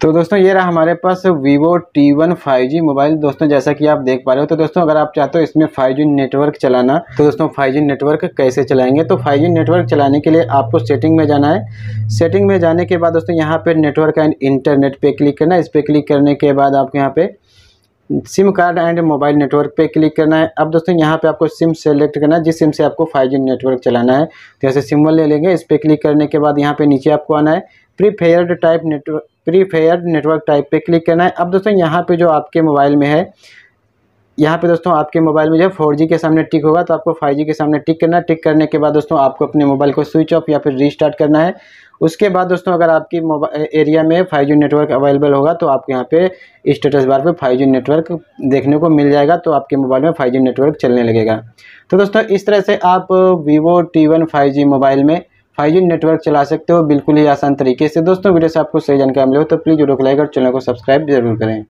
तो दोस्तों ये रहा हमारे पास Vivo T one five G mobile दोस्तों जैसा कि आप देख पा रहे हो तो दोस्तों अगर आप चाहते हो इसमें फाइव जी नेटवर्क चलाना तो दोस्तों फाइव जी नेटवर्क कैसे चलाएंगे तो फाइव जी नेटवर्क चलाने के लिए आपको सेटिंग में जाना है सेटिंग में जाने के बाद दोस्तों यहाँ पर नेटवर्क एंड इंटरनेट पे क्लिक करना है इस पर क्लिक करने के बाद आपको यहाँ पे SIM card and mobile network पे क्लिक करना है अब दोस्तों यहाँ पे आपको सिम सेलेक्ट करना है जिस सिम से आपको फाइव जी नेटवर्क चलाना है जैसे तो वन ले लेंगे इस पर क्लिक करने के बाद यहाँ पे नीचे आपको आना है preferred type network preferred network type पे क्लिक करना है अब दोस्तों यहाँ पे जो आपके मोबाइल में है यहाँ पे दोस्तों आपके मोबाइल में जो है जी के सामने टिक होगा तो आपको फाइव के सामने टिक करना है टिक करने के बाद दोस्तों आपको अपने मोबाइल को स्विच ऑफ या फिर रीस्टार्ट करना है उसके बाद दोस्तों अगर आपकी एरिया में फाइव नेटवर्क अवेलेबल होगा तो आपको यहाँ पे स्टेटस बार पे फाइव नेटवर्क देखने को मिल जाएगा तो आपके मोबाइल में फाइव नेटवर्क चलने लगेगा तो दोस्तों इस तरह से आप वीवो टी वन मोबाइल में फाइव नेटवर्क चला सकते हो बिल्कुल ही आसान तरीके से दोस्तों वीडियो से आपको सही जानकारी मिले हो तो प्लीज़ वीडियो को लाइक और चैनल को सब्सक्राइब जरूर करें